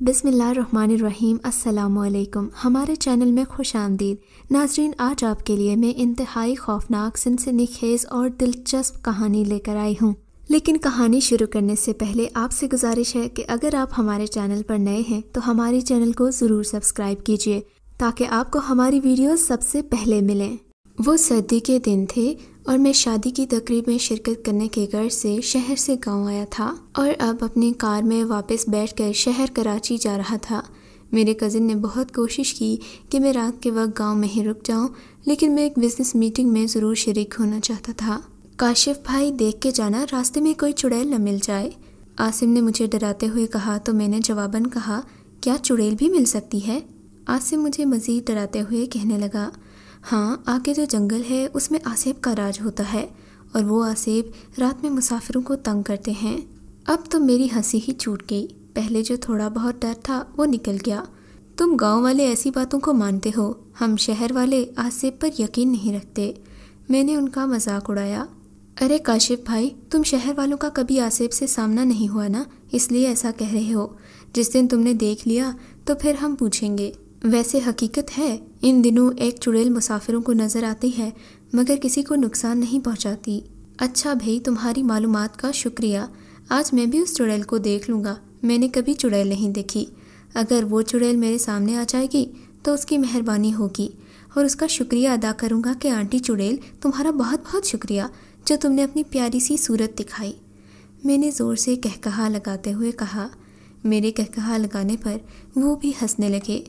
बिसमीम् अल्लाम हमारे चैनल में खुश आमदीद नाजरीन आज आपके लिए मैं इंतहाई खौफनाक सिनसनी खेज़ और दिलचस्प कहानी लेकर आई हूँ लेकिन कहानी शुरू करने से पहले आपसे गुजारिश है कि अगर आप हमारे चैनल पर नए हैं तो हमारे चैनल को ज़रूर सब्सक्राइब कीजिए ताकि आपको हमारी वीडियो सबसे पहले मिलें वो सर्दी के दिन थे और मैं शादी की तकरीब में शिरकत करने के गर्ज से शहर से गांव आया था और अब अपनी कार में वापस बैठकर शहर कराची जा रहा था मेरे कज़िन ने बहुत कोशिश की कि मैं रात के वक्त गांव में ही रुक जाऊं, लेकिन मैं एक बिज़नेस मीटिंग में ज़रूर शरीक होना चाहता था काशिफ भाई देख के जाना रास्ते में कोई चुड़ैल न मिल जाए आसिम ने मुझे डराते हुए कहा तो मैंने जवाबन कहा क्या चुड़ैल भी मिल सकती है आसिम मुझे मज़ीद डराते हुए कहने लगा हाँ आगे जो जंगल है उसमें आसेब का राज होता है और वो आसेब रात में मुसाफिरों को तंग करते हैं अब तो मेरी हंसी ही छूट गई पहले जो थोड़ा बहुत डर था वो निकल गया तुम गांव वाले ऐसी बातों को मानते हो हम शहर वाले आसेब पर यकीन नहीं रखते मैंने उनका मजाक उड़ाया अरे काशिफ भाई तुम शहर वालों का कभी आसेब से सामना नहीं हुआ ना इसलिए ऐसा कह रहे हो जिस दिन तुमने देख लिया तो फिर हम पूछेंगे वैसे हकीकत है इन दिनों एक चुड़ैल मुसाफिरों को नज़र आती है मगर किसी को नुकसान नहीं पहुंचाती अच्छा भई तुम्हारी मालूम का शुक्रिया आज मैं भी उस चुड़ैल को देख लूँगा मैंने कभी चुड़ैल नहीं देखी अगर वो चुड़ैल मेरे सामने आ जाएगी तो उसकी मेहरबानी होगी और उसका शुक्रिया अदा करूँगा कि आंटी चुड़ैल तुम्हारा बहुत बहुत शुक्रिया जो तुमने अपनी प्यारी सी सूरत दिखाई मैंने ज़ोर से कहकहा लगाते हुए कहा मेरे कहकहा लगाने पर वो भी हंसने लगे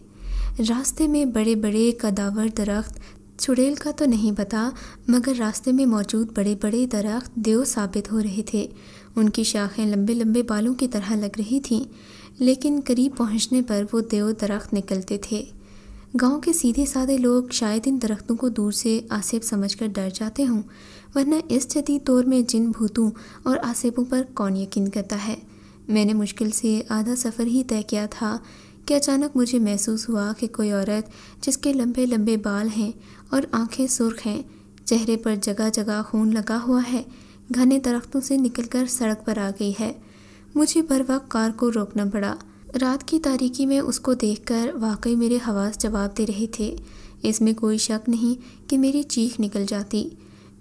रास्ते में बड़े बड़े कदावर दरख्त चुड़ैल का तो नहीं पता मगर रास्ते में मौजूद बड़े बड़े दरख्त देव साबित हो रहे थे उनकी शाखें लंबे लंबे बालों की तरह लग रही थीं लेकिन करीब पहुंचने पर वो देव दरख्त निकलते थे गांव के सीधे साधे लोग शायद इन दरख्तों को दूर से आसेब समझकर डर जाते हों वरना इस जदी दौर में जिन भूतों और आसेबों पर कौन यकीन करता है मैंने मुश्किल से आधा सफ़र ही तय किया था कि अचानक मुझे महसूस हुआ कि कोई औरत जिसके लंबे लंबे बाल हैं और आंखें सुर्ख हैं चेहरे पर जगह जगह खून लगा हुआ है घने दरख्तों से निकलकर सड़क पर आ गई है मुझे बर वक्त कार को रोकना पड़ा रात की तारीकी में उसको देखकर वाकई मेरे हवास जवाब दे रहे थे इसमें कोई शक नहीं कि मेरी चीख निकल जाती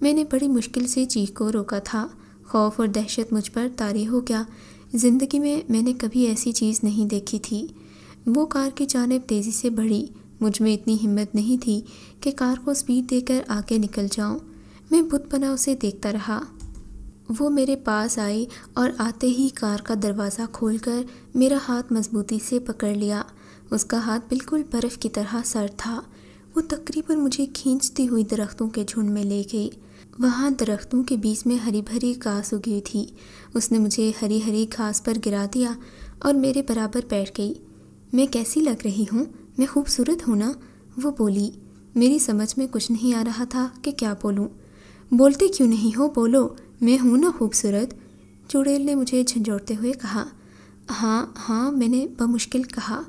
मैंने बड़ी मुश्किल से चीख को रोका था खौफ और दहशत मुझ पर तारी हो गया ज़िंदगी में मैंने कभी ऐसी चीज़ नहीं देखी थी वो कार की जानब तेज़ी से बढ़ी मुझ में इतनी हिम्मत नहीं थी कि कार को स्पीड देकर आगे निकल जाऊं। मैं बुत बना उसे देखता रहा वो मेरे पास आई और आते ही कार का दरवाज़ा खोलकर मेरा हाथ मजबूती से पकड़ लिया उसका हाथ बिल्कुल बर्फ़ की तरह सर था वो तकरीबन मुझे खींचती हुई दरख्तों के झुंड में ले गई वहाँ दरख्तों के बीच में हरी भरी घास उगी थी उसने मुझे हरी हरी घास पर गिरा दिया और मेरे बराबर बैठ गई मैं कैसी लग रही हूँ मैं खूबसूरत हूँ ना वो बोली मेरी समझ में कुछ नहीं आ रहा था कि क्या बोलूँ बोलते क्यों नहीं हो बोलो मैं हूँ ना खूबसूरत चुड़ैल ने मुझे झंझोड़ते हुए कहा हाँ हाँ मैंने बमुश्किल कहा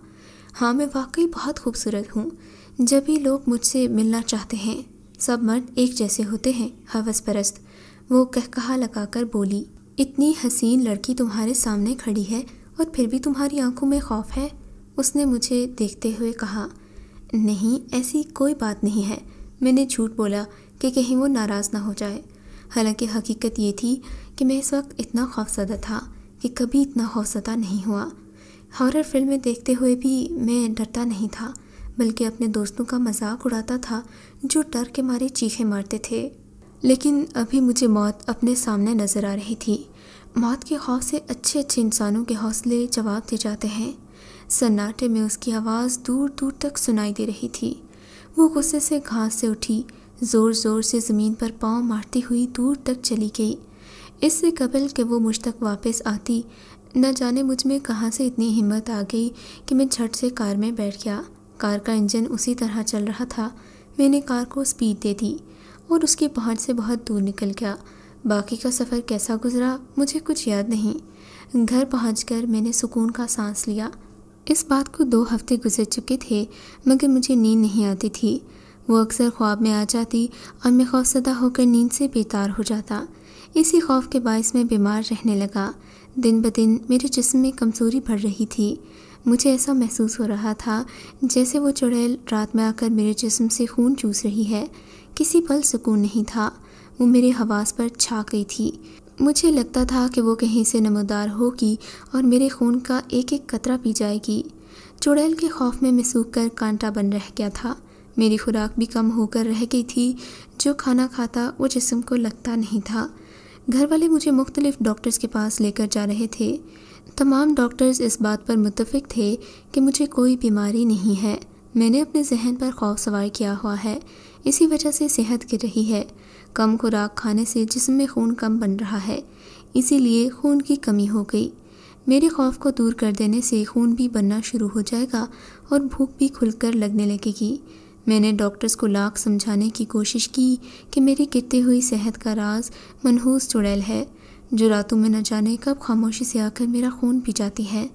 हाँ मैं वाकई बहुत खूबसूरत हूँ जब भी लोग मुझसे मिलना चाहते हैं सब मर्द एक जैसे होते हैं हवस परस्त वो कहा लगाकर बोली इतनी हसीन लड़की तुम्हारे सामने खड़ी है और फिर भी तुम्हारी आंखों में खौफ है उसने मुझे देखते हुए कहा नहीं ऐसी कोई बात नहीं है मैंने झूठ बोला कि कहीं वो नाराज़ ना हो जाए हालांकि हकीकत ये थी कि मैं इस वक्त इतना खौफजदा था कि कभी इतना खौफजदा नहीं हुआ हॉरर फिल्में देखते हुए भी मैं डरता नहीं था बल्कि अपने दोस्तों का मजाक उड़ाता था जो डर के मारे चीखें मारते थे लेकिन अभी मुझे मौत अपने सामने नज़र आ रही थी मौत के खौफ से अच्छे अच्छे इंसानों के हौसले जवाब दे जाते हैं सन्नाटे में उसकी आवाज़ दूर दूर तक सुनाई दे रही थी वो गुस्से से घास से उठी ज़ोर ज़ोर से ज़मीन पर पाँव मारती हुई दूर तक चली गई इससे कबल कि वो मुझ तक वापस आती न जाने मुझ में कहाँ से इतनी हिम्मत आ गई कि मैं झट से कार में बैठ गया कार का इंजन उसी तरह चल रहा था मैंने कार को स्पीड दे दी और उसकी पहुँच से बहुत दूर निकल गया बाकी का सफ़र कैसा गुजरा मुझे कुछ याद नहीं घर पहुँच मैंने सुकून का सांस लिया इस बात को दो हफ्ते गुजर चुके थे मगर मुझे नींद नहीं आती थी वो अक्सर ख्वाब में आ जाती और मैं खौफसदा होकर नींद से बेतार हो जाता इसी खौफ के बायस मैं बीमार रहने लगा दिन ब दिन मेरे जिस्म में कमज़ोरी बढ़ रही थी मुझे ऐसा महसूस हो रहा था जैसे वो चुड़ैल रात में आकर मेरे जिस्म से खून चूस रही है किसी पल सुकून नहीं था वो मेरे हवास पर छा गई थी मुझे लगता था कि वो कहीं से नमोदार होगी और मेरे खून का एक एक कतरा पी जाएगी चुड़ैल के खौफ में मैं सूख कर कांटा बन रह गया था मेरी खुराक भी कम होकर रह गई थी जो खाना खाता वो जिसम को लगता नहीं था घर वाले मुझे मुख्तलिफ डॉक्टर्स के पास लेकर जा रहे थे तमाम डॉक्टर्स इस बात पर मुतफिक थे कि मुझे कोई बीमारी नहीं है मैंने अपने जहन पर खौफ सवार किया हुआ है इसी वजह से सेहत गिर रही है कम खुराक खाने से जिसम में खून कम बन रहा है इसीलिए खून की कमी हो गई मेरे खौफ को दूर कर देने से खून भी बनना शुरू हो जाएगा और भूख भी खुलकर लगने लगेगी मैंने डॉक्टर्स को लाख समझाने की कोशिश की कि मेरी गिरती हुई सेहत का राज मनहूस चुड़ैल है जो रातों में न जाने कब खामोशी से आकर मेरा खून पी जाती है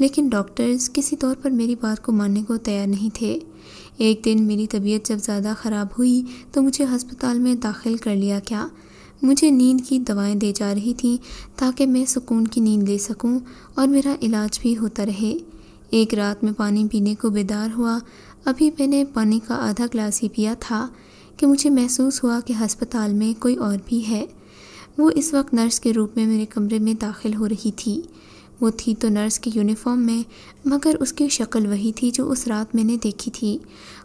लेकिन डॉक्टर्स किसी तौर पर मेरी बात को मानने को तैयार नहीं थे एक दिन मेरी तबीयत जब ज़्यादा ख़राब हुई तो मुझे हस्पताल में दाखिल कर लिया क्या मुझे नींद की दवाएं दे जा रही थी ताकि मैं सुकून की नींद ले सकूं और मेरा इलाज भी होता रहे एक रात में पानी पीने को बेदार हुआ अभी मैंने पानी का आधा ग्लास ही पिया था कि मुझे महसूस हुआ कि हस्पताल में कोई और भी है वो इस वक्त नर्स के रूप में मेरे कमरे में दाखिल हो रही थी वो थी तो नर्स की यूनिफॉर्म में मगर उसकी शक्ल वही थी जो उस रात मैंने देखी थी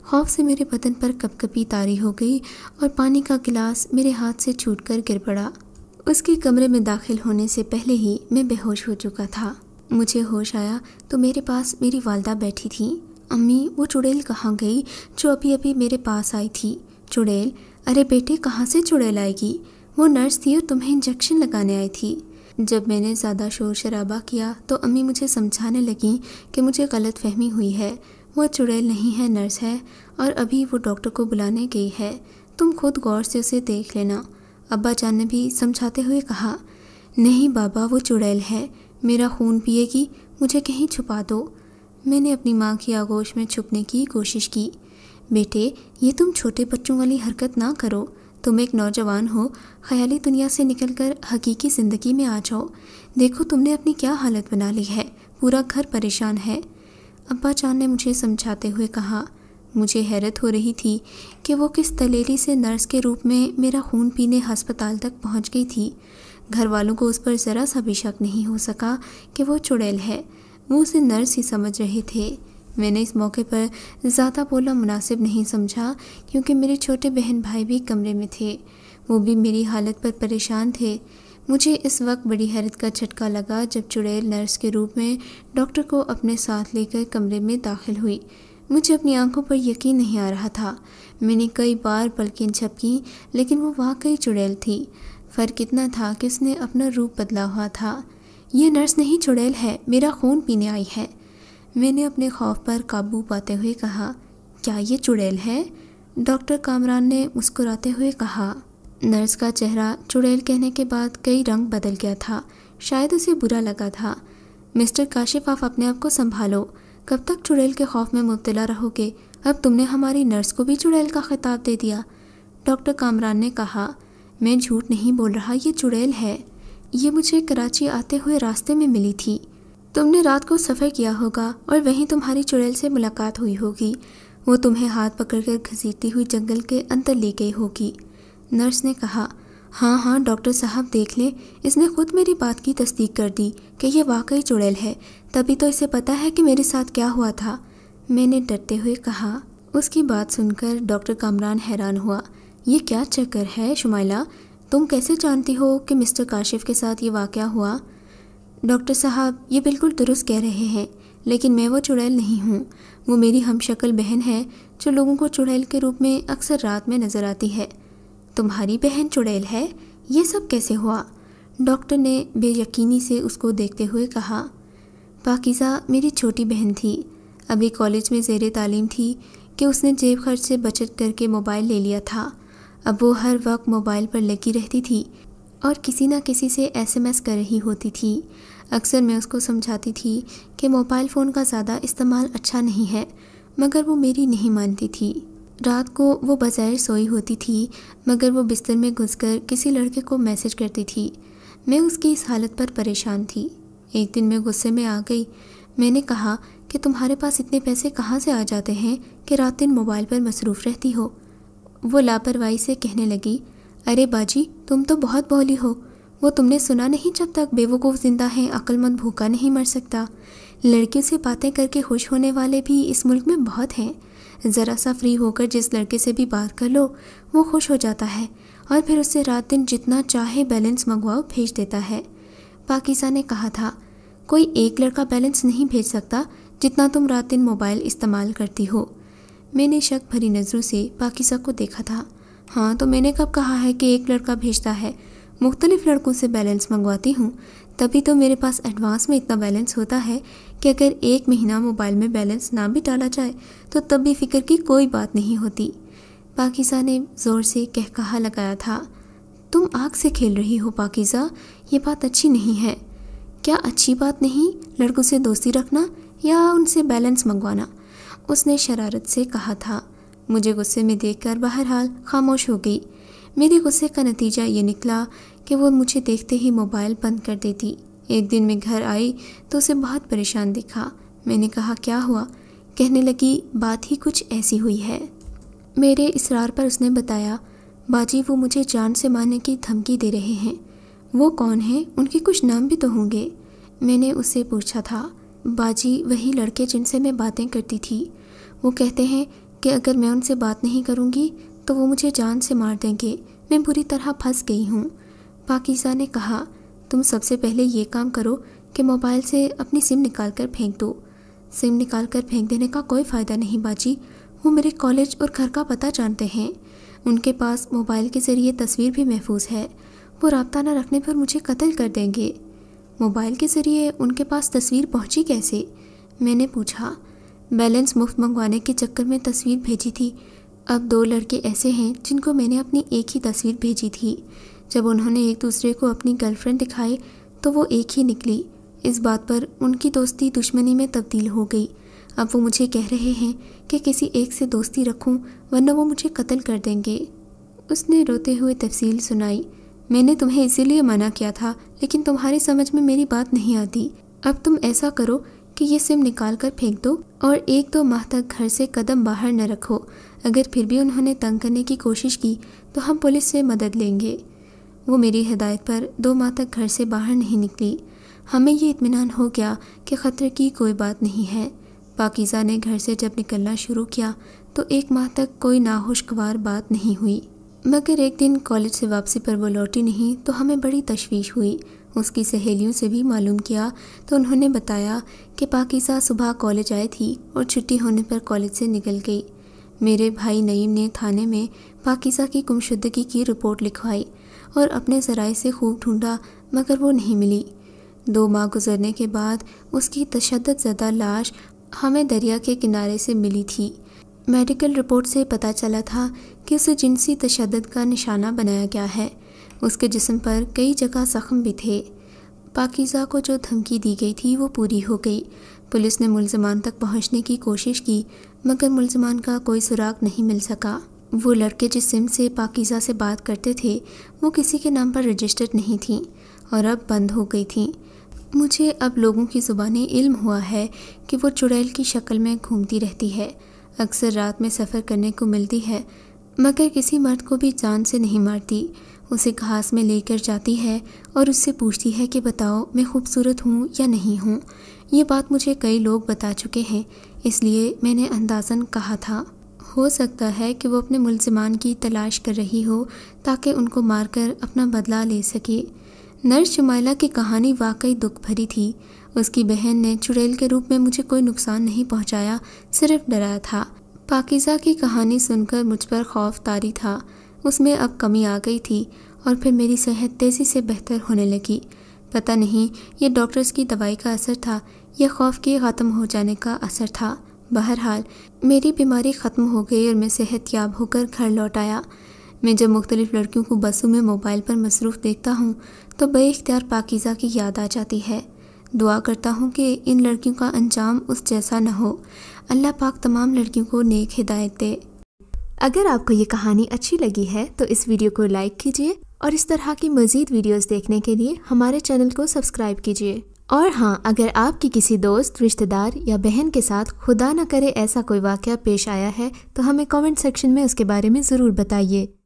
खौफ से मेरे बदन पर कपकपी तारी हो गई और पानी का गिलास मेरे हाथ से छूट कर गिर पड़ा उसके कमरे में दाखिल होने से पहले ही मैं बेहोश हो चुका था मुझे होश आया तो मेरे पास मेरी वालदा बैठी थी अम्मी वो चुड़ैल कहाँ गई जो अभी अभी मेरे पास आई थी चुड़ैल अरे बेटे कहाँ से चुड़ैल आएगी वो नर्स थी और तुम्हें इंजेक्शन लगाने आई थी जब मैंने ज़्यादा शोर शराबा किया तो अम्मी मुझे समझाने लगीं कि मुझे गलत फहमी हुई है वह चुड़ैल नहीं है नर्स है और अभी वो डॉक्टर को बुलाने गई है तुम खुद गौर से उसे देख लेना अब्बा जान ने भी समझाते हुए कहा नहीं बाबा वो चुड़ैल है मेरा खून पिएगी मुझे कहीं छुपा दो मैंने अपनी माँ की आगोश में छुपने की कोशिश की बेटे ये तुम छोटे बच्चों वाली हरकत ना करो तुम एक नौजवान हो ख्याली दुनिया से निकलकर हकीकी ज़िंदगी में आ जाओ देखो तुमने अपनी क्या हालत बना ली है पूरा घर परेशान है अब्बा जान ने मुझे समझाते हुए कहा मुझे हैरत हो रही थी कि वो किस दलेरी से नर्स के रूप में मेरा खून पीने हस्पताल तक पहुंच गई थी घर वालों को उस पर ज़रा सा भी शक नहीं हो सका कि वो चुड़ैल है वो उसे नर्स ही समझ रहे थे मैंने इस मौके पर ज़्यादा बोलना मुनासिब नहीं समझा क्योंकि मेरे छोटे बहन भाई भी कमरे में थे वो भी मेरी हालत पर परेशान थे मुझे इस वक्त बड़ी हैरत का झटका लगा जब चुड़ैल नर्स के रूप में डॉक्टर को अपने साथ लेकर कमरे में दाखिल हुई मुझे अपनी आंखों पर यकीन नहीं आ रहा था मैंने कई बार पलकें झपकी लेकिन वो वाकई चुड़ैल थी फ़र्क इतना था कि उसने अपना रूप बदला हुआ था यह नर्स नहीं चुड़ैल है मेरा खून पीने आई है मैंने अपने खौफ पर काबू पाते हुए कहा क्या ये चुड़ैल है डॉक्टर कामरान ने मुस्कुराते हुए कहा नर्स का चेहरा चुड़ैल कहने के बाद कई रंग बदल गया था शायद उसे बुरा लगा था मिस्टर काशिफ आप अपने आप को संभालो कब तक चुड़ैल के खौफ में मुबतला रहोगे अब तुमने हमारी नर्स को भी चुड़ैल का खिताब दे दिया डॉक्टर कामरान ने कहा मैं झूठ नहीं बोल रहा ये चुड़ैल है ये मुझे कराची आते हुए रास्ते में मिली थी तुमने रात को सफ़र किया होगा और वहीं तुम्हारी चुड़ैल से मुलाकात हुई होगी वो तुम्हें हाथ पकड़कर घसीटती हुई जंगल के अंदर ले गई होगी नर्स ने कहा हाँ हाँ डॉक्टर साहब देख लें इसने खुद मेरी बात की तस्दीक कर दी कि यह वाकई चुड़ैल है तभी तो इसे पता है कि मेरे साथ क्या हुआ था मैंने डरते हुए कहा उसकी बात सुनकर डॉक्टर कामरान हैरान हुआ ये क्या चक्कर है शुमाइला तुम कैसे जानती हो कि मिस्टर काशिफ के साथ ये वाक़ हुआ डॉक्टर साहब ये बिल्कुल दुरुस्त कह रहे हैं लेकिन मैं वो चुड़ैल नहीं हूँ वो मेरी हमशक्ल बहन है जो लोगों को चुड़ैल के रूप में अक्सर रात में नज़र आती है तुम्हारी बहन चुड़ैल है ये सब कैसे हुआ डॉक्टर ने बेयकीनी से उसको देखते हुए कहा पाकिज़ा मेरी छोटी बहन थी अभी कॉलेज में जेर तालीम थी कि उसने जेब खर्च से बचत करके मोबाइल ले लिया था अब वो हर वक्त मोबाइल पर लगी रहती थी और किसी ना किसी से एसएमएस कर रही होती थी अक्सर मैं उसको समझाती थी कि मोबाइल फ़ोन का ज़्यादा इस्तेमाल अच्छा नहीं है मगर वो मेरी नहीं मानती थी रात को वो बज़ाहिर सोई होती थी मगर वो बिस्तर में घुसकर किसी लड़के को मैसेज करती थी मैं उसकी इस हालत पर परेशान थी एक दिन मैं गुस्से में आ गई मैंने कहा कि तुम्हारे पास इतने पैसे कहाँ से आ जाते हैं कि रात दिन मोबाइल पर मसरूफ़ रहती हो वो लापरवाही से कहने लगी अरे बाजी तुम तो बहुत बोली हो वो तुमने सुना नहीं जब तक बेवकूफ़ जिंदा है अक्लमंद भूखा नहीं मर सकता लड़के से बातें करके खुश होने वाले भी इस मुल्क में बहुत हैं ज़रा सा फ्री होकर जिस लड़के से भी बात कर लो वो खुश हो जाता है और फिर उससे रात दिन जितना चाहे बैलेंस मंगवाओ भेज देता है पाकिस्तान ने कहा था कोई एक लड़का बैलेंस नहीं भेज सकता जितना तुम रात दिन मोबाइल इस्तेमाल करती हो मैंने शक भरी नज़रों से पाकिस्तान को देखा था हाँ तो मैंने कब कहा है कि एक लड़का भेजता है मुख्तलिफ लड़कों से बैलेंस मंगवाती हूँ तभी तो मेरे पास एडवांस में इतना बैलेंस होता है कि अगर एक महीना मोबाइल में बैलेंस ना भी डाला जाए तो तब भी फ़िक्र की कोई बात नहीं होती पाकिज़ा ने ज़ोर से कहकहा लगाया था तुम आग से खेल रही हो पाकिज़ा ये बात अच्छी नहीं है क्या अच्छी बात नहीं लड़कों से दोस्ती रखना या उनसे बैलेंस मंगवाना उसने शरारत से कहा था मुझे गुस्से में देखकर बहरहाल खामोश हो गई मेरे गुस्से का नतीजा ये निकला कि वो मुझे देखते ही मोबाइल बंद कर देती एक दिन मैं घर आई तो उसे बहुत परेशान दिखा मैंने कहा क्या हुआ कहने लगी बात ही कुछ ऐसी हुई है मेरे इसरार पर उसने बताया बाजी वो मुझे जान से मारने की धमकी दे रहे हैं वो कौन है उनके कुछ नाम भी तो होंगे मैंने उससे पूछा था बाजी वही लड़के जिनसे मैं बातें करती थी वो कहते हैं कि अगर मैं उनसे बात नहीं करूँगी तो वो मुझे जान से मार देंगे मैं बुरी तरह फंस गई हूँ पाकिजा ने कहा तुम सबसे पहले ये काम करो कि मोबाइल से अपनी सिम निकाल कर फेंक दो सिम निकाल कर फेंक देने का कोई फ़ायदा नहीं बाजी वो मेरे कॉलेज और घर का पता जानते हैं उनके पास मोबाइल के ज़रिए तस्वीर भी महफूज है वो रबता न रखने पर मुझे कत्ल कर देंगे मोबाइल के ज़रिए उनके पास तस्वीर पहुंची कैसे मैंने पूछा बैलेंस मुफ्त मंगवाने के चक्कर में तस्वीर भेजी थी अब दो लड़के ऐसे हैं जिनको मैंने अपनी एक ही तस्वीर भेजी थी जब उन्होंने एक दूसरे को अपनी गर्लफ्रेंड दिखाई तो वो एक ही निकली इस बात पर उनकी दोस्ती दुश्मनी में तब्दील हो गई अब वो मुझे कह रहे हैं कि किसी एक से दोस्ती रखूं वरना वो मुझे कत्ल कर देंगे उसने रोते हुए तफसील सुनाई मैंने तुम्हें इसीलिए मना किया था लेकिन तुम्हारी समझ में मेरी बात नहीं आती अब तुम ऐसा करो कि ये सिम निकाल कर फेंक दो और एक दो माह तक घर से कदम बाहर न रखो अगर फिर भी उन्होंने तंग करने की कोशिश की तो हम पुलिस से मदद लेंगे वो मेरी हिदायत पर दो माह तक घर से बाहर नहीं निकली हमें ये इतमान हो गया कि ख़तरे की कोई बात नहीं है पाकिज़ा ने घर से जब निकलना शुरू किया तो एक माह तक कोई नाखुशगवार बात नहीं हुई मगर एक दिन कॉलेज से वापसी पर वो लौटी नहीं तो हमें बड़ी तशवीश हुई उसकी सहेलियों से भी मालूम किया तो उन्होंने बताया कि पाकिज़ा सुबह कॉलेज आई थी और छुट्टी होने पर कॉलेज से निकल गई मेरे भाई नईम ने थाने में पाकिजा की गुमशुदगी की रिपोर्ट लिखवाई और अपने ज़राए से खूब ढूंढा मगर वो नहीं मिली दो माह गुजरने के बाद उसकी तशद ज़दा लाश हमें दरिया के किनारे से मिली थी मेडिकल रिपोर्ट से पता चला था कि उसे जिनसी तशद का निशाना बनाया गया है उसके जिसम पर कई जगह ज़ख्म भी थे पाकिज़ा को जो धमकी दी गई थी वो पूरी हो गई पुलिस ने मुलजमान तक पहुंचने की कोशिश की मगर मुलजमान का कोई सुराग नहीं मिल सका वो लड़के जिस सिम से पाकिज़ा से बात करते थे वो किसी के नाम पर रजिस्टर्ड नहीं थी और अब बंद हो गई थी मुझे अब लोगों की ज़ुबान इल्म हुआ है कि वो चुड़ैल की शक्ल में घूमती रहती है अक्सर रात में सफ़र करने को मिलती है मगर किसी मर्द को भी जान से नहीं मारती उसे घास में लेकर जाती है और उससे पूछती है कि बताओ मैं खूबसूरत हूँ या नहीं हूँ ये बात मुझे कई लोग बता चुके हैं इसलिए मैंने अंदाज़न कहा था हो सकता है कि वो अपने मुलजमान की तलाश कर रही हो ताकि उनको मारकर अपना बदला ले सके नर्स शुमाइला की कहानी वाकई दुख भरी थी उसकी बहन ने चुड़ैल के रूप में मुझे कोई नुकसान नहीं पहुंचाया सिर्फ डराया था पाकिज़ा की कहानी सुनकर मुझ पर खौफ तारी था उसमें अब कमी आ गई थी और फिर मेरी सेहत तेज़ी से बेहतर होने लगी पता नहीं ये डॉक्टर्स की दवाई का असर था यह खौफ के ख़त्म हो जाने का असर था बहरहाल मेरी बीमारी ख़त्म हो गई और मैं सेहत याब होकर घर लौट आया मैं जब मुख्तलिफ़ लड़कियों को बसों में मोबाइल पर मसरूफ़ देखता हूँ तो बेख्तियार पाकिज़ा की याद आ जाती है दुआ करता हूँ कि इन लड़कियों का अंजाम उस जैसा न हो अल्लाह पाक तमाम लड़कियों को नेक हिदायत दे अगर आपको ये कहानी अच्छी लगी है तो इस वीडियो को लाइक कीजिए और इस तरह की मज़ीद वीडियोस देखने के लिए हमारे चैनल को सब्सक्राइब कीजिए और हाँ अगर आपकी किसी दोस्त रिश्तेदार या बहन के साथ खुदा न करे ऐसा कोई वाक़ पेश आया है तो हमें कमेंट सेक्शन में उसके बारे में ज़रूर बताइए